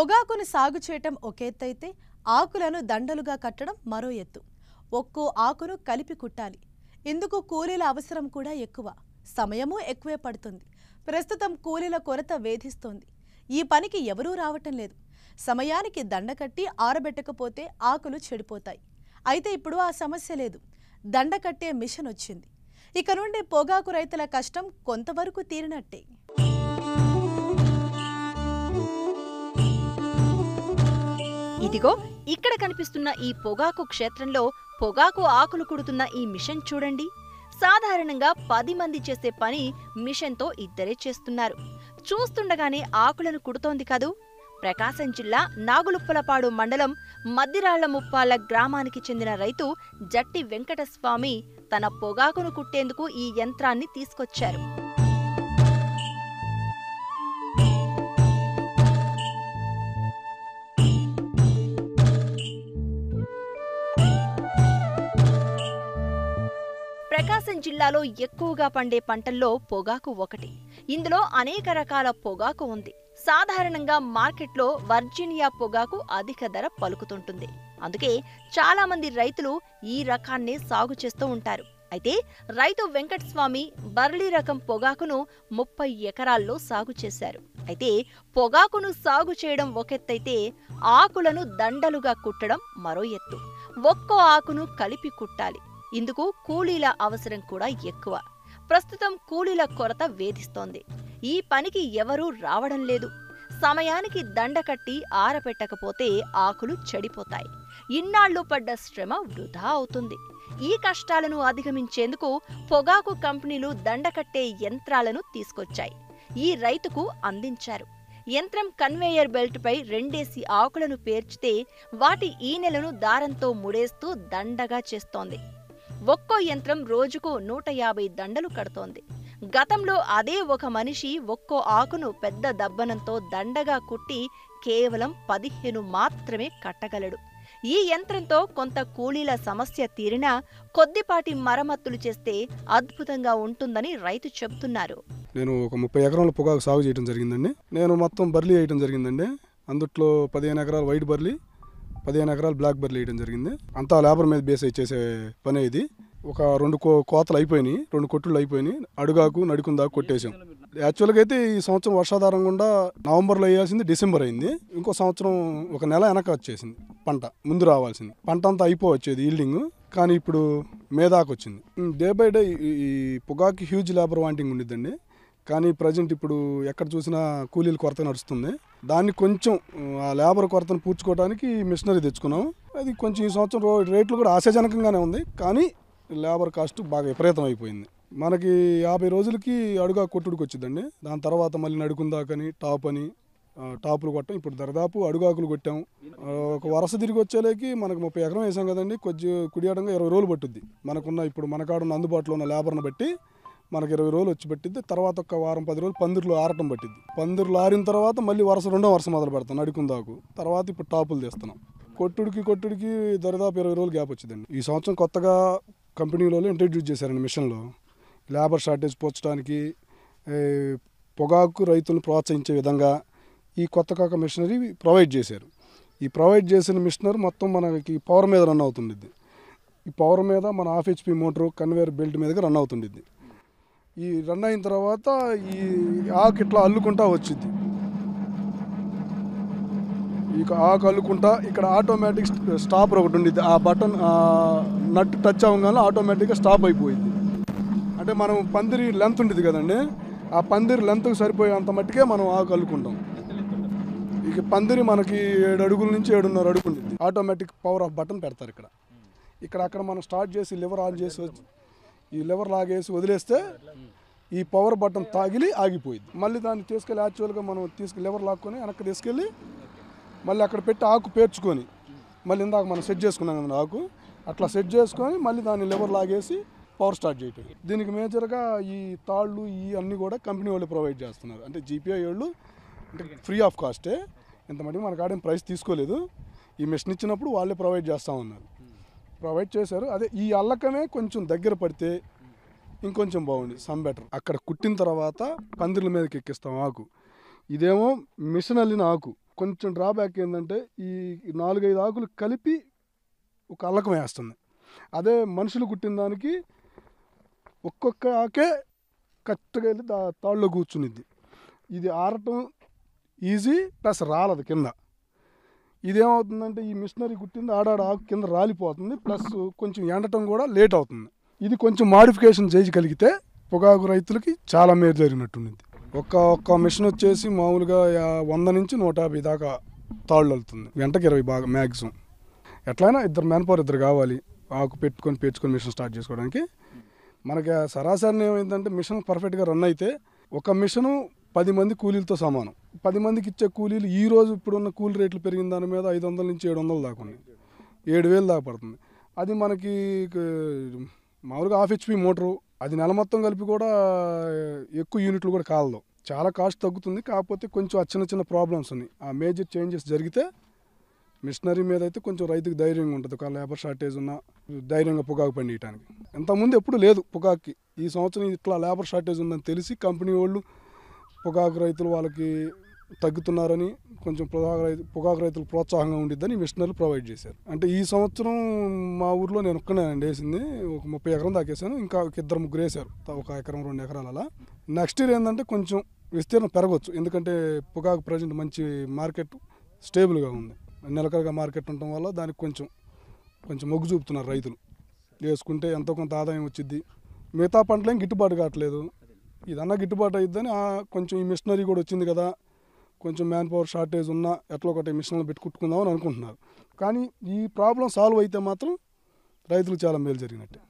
పొగాకును సాగు చేయటం ఒక ఎత్తైతే ఆకులను దండలుగా కట్టడం మరో ఎత్తు ఒక్కో ఆకును కలిపి కుట్టాలి ఇందుకు కూలీల అవసరం కూడా ఎక్కువ సమయము ఎక్కువే పడుతుంది ప్రస్తుతం కూలీల కొరత వేధిస్తోంది ఈ పనికి ఎవరూ రావటం లేదు సమయానికి దండకట్టి ఆరబెట్టకపోతే ఆకులు చెడిపోతాయి అయితే ఇప్పుడు ఆ సమస్య లేదు దండ కట్టే మిషన్ వచ్చింది ఇక నుండి పొగాకు రైతుల కష్టం కొంతవరకు తీరినట్టే ఇదిగో ఇక్కడ కనిపిస్తున్న ఈ పొగాకు క్షేత్రంలో పొగాకు ఆకులు కుడుతున్న ఈ మిషన్ చూడండి సాధారణంగా పది మంది చేసే పని మిషన్తో ఇద్దరే చేస్తున్నారు చూస్తుండగానే ఆకులను కుడుతోంది కాదు ప్రకాశం జిల్లా నాగులుప్పలపాడు మండలం మద్దిరాళ్ల గ్రామానికి చెందిన రైతు జట్టి వెంకటస్వామి తన పొగాకును కుట్టేందుకు ఈ యంత్రాన్ని తీసుకొచ్చారు ప్రకాశం జిల్లాలో ఎక్కువగా పండే పంటల్లో పొగాకు ఒకటి ఇందులో అనేక రకాల పొగాకు ఉంది సాధారణంగా మార్కెట్లో వర్జీనియా పొగాకు అధిక ధర పలుకుతుంటుంది అందుకే చాలామంది రైతులు ఈ రకాన్ని సాగు చేస్తూ ఉంటారు అయితే రైతు వెంకటస్వామి బర్లీ రకం పొగాకును ముప్పై ఎకరాల్లో సాగు చేశారు అయితే పొగాకును సాగు చేయడం ఒకెత్తైతే ఆకులను దండలుగా కుట్టడం మరో ఎత్తు ఒక్కో ఆకును కలిపి కుట్టాలి ఇందుకు కూలీల అవసరం కూడా ఎక్కువ ప్రస్తుతం కూలీల కొరత వేధిస్తోంది ఈ పనికి ఎవరూ రావడం లేదు సమయానికి దండ కట్టి ఆరపెట్టకపోతే ఆకులు చెడిపోతాయి ఇన్నాళ్లు పడ్డ శ్రమ వృధా అవుతుంది ఈ కష్టాలను అధిగమించేందుకు పొగాకు కంపెనీలు దండ కట్టే యంత్రాలను తీసుకొచ్చాయి ఈ రైతుకు అందించారు యంత్రం కన్వేయర్ బెల్ట్పై రెండేసి ఆకులను పేర్చితే వాటి ఈనెలను దారంతో ముడేస్తూ దండగా చేస్తోంది ఒక్కో యంత్రం రోజుకు నూట యాభై దండలు కడుతోంది గతంలో అదే ఒక మనిషి ఒక్కో ఆకును పెద్ద దబ్బనంతో దండగా కుట్టి కేవలం పదిహేను మాత్రమే కట్టగలడు ఈ యంత్రంతో కొంత కూలీల సమస్య తీరినా కొద్దిపాటి మరమ్మతులు చేస్తే అద్భుతంగా ఉంటుందని రైతు చెబుతున్నారు నేను ఒక ముప్పై ఎకరాల పొగాకు సాగు చేయడం జరిగిందండి నేను మొత్తం బర్లీ చేయడం జరిగిందండి అందుట్లో పదిహేను ఎకరాలు వైట్ బర్లీ పదిహేను ఎకరాలు బ్లాక్ బెర్రీ వేయడం జరిగింది అంతా లేబర్ మీద బేస్ చేసే పని ఇది ఒక రెండు కో కోతలు అయిపోయినాయి రెండు కొట్టులు అయిపోయినాయి అడుగాకు నడుకుని దాకా కొట్టేసాం యాక్చువల్గా అయితే ఈ సంవత్సరం వర్షాధారం గుండా నవంబర్లో వేయాల్సింది డిసెంబర్ అయింది ఇంకో సంవత్సరం ఒక నెల వెనక వచ్చేసింది పంట ముందు రావాల్సింది పంట అంతా అయిపోవచ్చేది ఈల్డింగ్ కానీ ఇప్పుడు మే దాకా వచ్చింది డే బై డే ఈ పొగాకి హ్యూజ్ లేబర్ వాంటింగ్ ఉండిద్దండి కానీ ప్రజెంట్ ఇప్పుడు ఎక్కడ చూసినా కూలీల కొరత నడుస్తుంది దాన్ని కొంచెం ఆ లేబర్ కొరతను పూడ్చుకోవడానికి మిషనరీ తెచ్చుకున్నాం అది కొంచెం ఈ సంవత్సరం రేట్లు కూడా ఆశాజనకంగానే ఉంది కానీ లేబర్ కాస్ట్ బాగా విపరీతం అయిపోయింది మనకి యాభై రోజులకి అడుగా కొట్టుడికి వచ్చిందండి దాని తర్వాత మళ్ళీ నడుకుందాకని టాప్ అని టాపులు కొట్టం ఇప్పుడు దరిదాపు అడుగాకులు కొట్టాం ఒక వరస తిరిగి వచ్చేలేకి మనకు ముప్పై ఎకరం వేసాం కదండి కొద్ది కుడియాడంగా ఇరవై రోజులు పట్టుద్ది మనకున్న ఇప్పుడు మనకాడున్న అందుబాటులో ఉన్న లేబర్ను బట్టి మనకి ఇరవై రోజులు వచ్చి పెట్టింది తర్వాత ఒక వారం పది రోజులు పందిర్లు ఆరటం పట్టింది పందిర్లు ఆరిన తర్వాత మళ్ళీ వరుస రెండో వరుస మొదలు పెడతాం నడుకుందాకు తర్వాత ఇప్పుడు టాపులు తీస్తున్నాం కొట్టుడికి కొట్టుడికి దరిదాపు ఇరవై రోజులు గ్యాప్ వచ్చిందండి ఈ సంవత్సరం కొత్తగా కంపెనీలో ఇంట్రడ్యూస్ చేశారండి మిషన్లో లేబర్ షార్టేజ్ పోర్చడానికి పొగాకు రైతులను ప్రోత్సహించే విధంగా ఈ కొత్త కాక మిషనరీ ప్రొవైడ్ చేశారు ఈ ప్రొవైడ్ చేసిన మిషనరీ మొత్తం మనకి పవర్ మీద రన్ అవుతుండిద్ది ఈ పవర్ మీద మన half HP motor conveyor belt మీదగా రన్ అవుతుండిద్ది ఈ రన్ అయిన తర్వాత ఈ ఆకు ఇట్లా అల్లుకుంటా వచ్చింది ఇక ఆకు అల్లుకుంటా ఇక్కడ ఆటోమేటిక్ స్టాపర్ ఒకటి ఉండేది ఆ బటన్ నట్ టచ్ అవ్వగానే ఆటోమేటిక్గా స్టాప్ అయిపోయింది అంటే మనం పందిరి లెంత్ ఉండేది కదండి ఆ పందిరి లెంత్కి సరిపోయేంత మట్టుకే మనం ఆకు అల్లుకుంటాం ఇక పందిరి మనకి ఏడు అడుగుల నుంచి ఏడున్నర అడుగు ఆటోమేటిక్ పవర్ ఆఫ్ బటన్ పెడతారు ఇక్కడ ఇక్కడ అక్కడ మనం స్టార్ట్ చేసి లివర్ ఆన్ చేసి ఈ లివర్ లాగేసి వదిలేస్తే ఈ పవర్ బటన్ తాగిలి ఆగిపోయింది మళ్ళీ దాన్ని తీసుకెళ్ళి యాక్చువల్గా మనం తీసుకు లివర్ లాక్కొని వెనక్కి తీసుకెళ్ళి మళ్ళీ అక్కడ పెట్టి ఆకు పేర్చుకొని మళ్ళీ ఇందాక మనం సెట్ చేసుకున్నాం కదండి ఆకు అట్లా సెట్ చేసుకొని మళ్ళీ దాన్ని లివర్ లాగేసి పవర్ స్టార్ట్ చేయటం దీనికి మేజర్గా ఈ తాళ్ళు ఈ అన్నీ కూడా కంపెనీ వాళ్ళు ప్రొవైడ్ చేస్తున్నారు అంటే జీపీఐ వాళ్ళు అంటే ఫ్రీ ఆఫ్ కాస్టే ఇంత మనకు మన ప్రైస్ తీసుకోలేదు ఈ మెషిన్ ఇచ్చినప్పుడు వాళ్ళే ప్రొవైడ్ చేస్తూ ఉన్నారు ప్రొవైడ్ చేశారు అదే ఈ అల్లకమే కొంచెం దగ్గర పడితే ఇంకొంచెం బాగుంది సమ్ బెటర్ అక్కడ కుట్టిన తర్వాత పందిర్ల మీదకి ఎక్కిస్తాం ఆకు ఇదేమో మిషన్ అల్లిన ఆకు కొంచెం డ్రాబ్యాక్ ఏంటంటే ఈ నాలుగైదు ఆకులు కలిపి ఒక అల్లకం వేస్తుంది అదే మనుషులు కుట్టిన దానికి ఒక్కొక్క ఆకే కరెక్ట్గా వెళ్ళి తాళ్ళలో కూర్చునిద్ది ఇది ఆరటం ఈజీ ప్లస్ రాలదు కింద ఇదేమవుతుందంటే ఈ మిషనరీ కుట్టింది ఆడాడ ఆకు కింద రాలిపోతుంది ప్లస్ కొంచెం ఎండటం కూడా లేట్ అవుతుంది ఇది కొంచెం మాడిఫికేషన్ చేయగలిగితే పొగాకు రైతులకి చాలా మేలు జరిగినట్టుంది ఒక్క ఒక్క మిషన్ వచ్చేసి మామూలుగా వంద నుంచి నూట యాభై దాకా తాళ్ళు వెళ్తుంది గంటకి ఇరవై బాగా మ్యాక్సిమం ఎట్లయినా ఇద్దరు పవర్ ఇద్దరు కావాలి ఆకు పెట్టుకొని పెంచుకొని మిషన్ స్టార్ట్ చేసుకోవడానికి మనకి సరాసరిని ఏమైందంటే మిషన్ పర్ఫెక్ట్గా రన్ అయితే ఒక మిషను పది మంది కూలీలతో సమానం పది మందికి ఇచ్చే కూలీలు ఈ రోజు ఇప్పుడున్న కూలీ రేట్లు పెరిగిన దాని మీద ఐదు వందల నుంచి ఏడు వందలు దాకా ఉన్నాయి ఏడు వేలు దాకా పడుతుంది అది మనకి మామూలుగా హాఫ్ హెచ్పి మోటరు అది నెల మొత్తం కలిపి కూడా ఎక్కువ యూనిట్లు కూడా కాలదు చాలా కాస్ట్ తగ్గుతుంది కాకపోతే కొంచెం ఆ చిన్న చిన్న ప్రాబ్లమ్స్ ఉన్నాయి ఆ మేజర్ చేంజెస్ జరిగితే మిషనరీ మీద అయితే కొంచెం రైతుకు ధైర్యంగా ఉంటుంది ఒక లేబర్ షార్టేజ్ ఉన్న ధైర్యంగా పొగాకు పండియటానికి ఇంతకుముందు ఎప్పుడు లేదు పొగాక్కి ఈ సంవత్సరం ఇట్లా లేబర్ షార్టేజ్ ఉందని తెలిసి కంపెనీ వాళ్ళు పొగాకు రైతులు వాళ్ళకి తగ్గుతున్నారని కొంచెం పొగాకు రైతు పొగాకు రైతులు ప్రోత్సాహంగా ఉండిద్దని మిషనరీలు ప్రొవైడ్ చేశారు అంటే ఈ సంవత్సరం మా ఊర్లో నేను ఒక్కనే వేసింది ఒక ముప్పై ఎకరం దాకేసాను ఇంకా ఒక ఇద్దరు ముగ్గురు వేశారు ఒక ఎకరం రెండు ఎకరాల నెక్స్ట్ ఇయర్ ఏంటంటే కొంచెం విస్తీర్ణం పెరగవచ్చు ఎందుకంటే పొగాకు ప్రజెంట్ మంచి మార్కెట్ స్టేబుల్గా ఉంది నెలకలుగా మార్కెట్ ఉండటం వల్ల దానికి కొంచెం కొంచెం మొగ్గు చూపుతున్నారు రైతులు వేసుకుంటే ఎంతో కొంత ఆదాయం వచ్చింది మిగతా పంటలేం గిట్టుబాటు కావట్లేదు ఇదన్నా గిట్టుబాటు అయ్యిద్దని కొంచెం ఈ మిషనరీ కూడా వచ్చింది కదా కొంచెం మ్యాన్ పవర్ షార్టేజ్ ఉన్నా ఎట్లా ఒకటి మిషన్లు పెట్టుకుంటుకుందామని అనుకుంటున్నారు కానీ ఈ ప్రాబ్లం సాల్వ్ అయితే మాత్రం రైతులు చాలా మేలు జరిగినట్టే